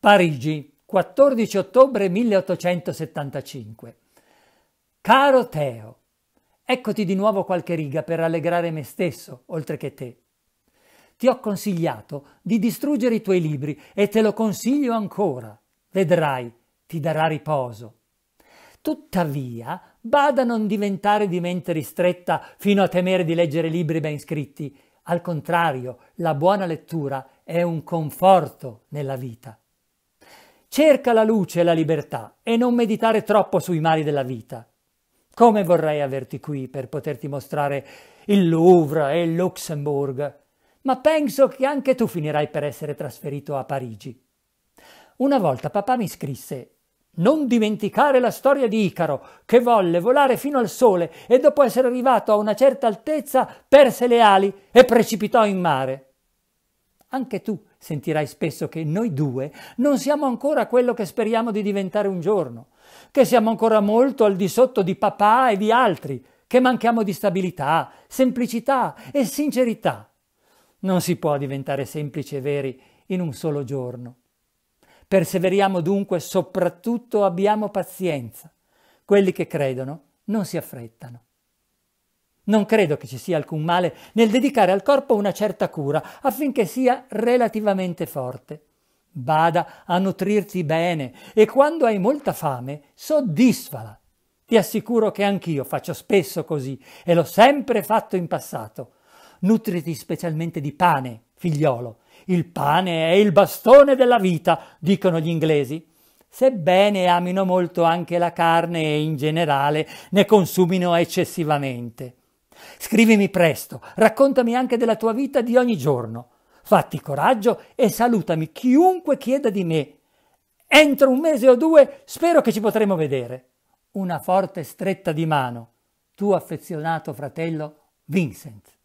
Parigi, 14 ottobre 1875. Caro Teo, eccoti di nuovo qualche riga per allegrare me stesso, oltre che te. Ti ho consigliato di distruggere i tuoi libri e te lo consiglio ancora. Vedrai, ti darà riposo. Tuttavia, bada a non diventare di mente ristretta fino a temere di leggere libri ben scritti. Al contrario, la buona lettura è un conforto nella vita. Cerca la luce e la libertà e non meditare troppo sui mali della vita. Come vorrei averti qui per poterti mostrare il Louvre e il Luxembourg, ma penso che anche tu finirai per essere trasferito a Parigi. Una volta papà mi scrisse non dimenticare la storia di Icaro, che volle volare fino al sole e dopo essere arrivato a una certa altezza perse le ali e precipitò in mare. Anche tu sentirai spesso che noi due non siamo ancora quello che speriamo di diventare un giorno, che siamo ancora molto al di sotto di papà e di altri, che manchiamo di stabilità, semplicità e sincerità. Non si può diventare semplici e veri in un solo giorno. Perseveriamo dunque, soprattutto abbiamo pazienza. Quelli che credono non si affrettano. Non credo che ci sia alcun male nel dedicare al corpo una certa cura affinché sia relativamente forte. Bada a nutrirti bene e quando hai molta fame soddisfala. Ti assicuro che anch'io faccio spesso così e l'ho sempre fatto in passato. Nutriti specialmente di pane, figliolo. Il pane è il bastone della vita, dicono gli inglesi sebbene amino molto anche la carne e in generale ne consumino eccessivamente. Scrivimi presto, raccontami anche della tua vita di ogni giorno. Fatti coraggio e salutami chiunque chieda di me. Entro un mese o due spero che ci potremo vedere. Una forte stretta di mano. Tuo affezionato fratello Vincent.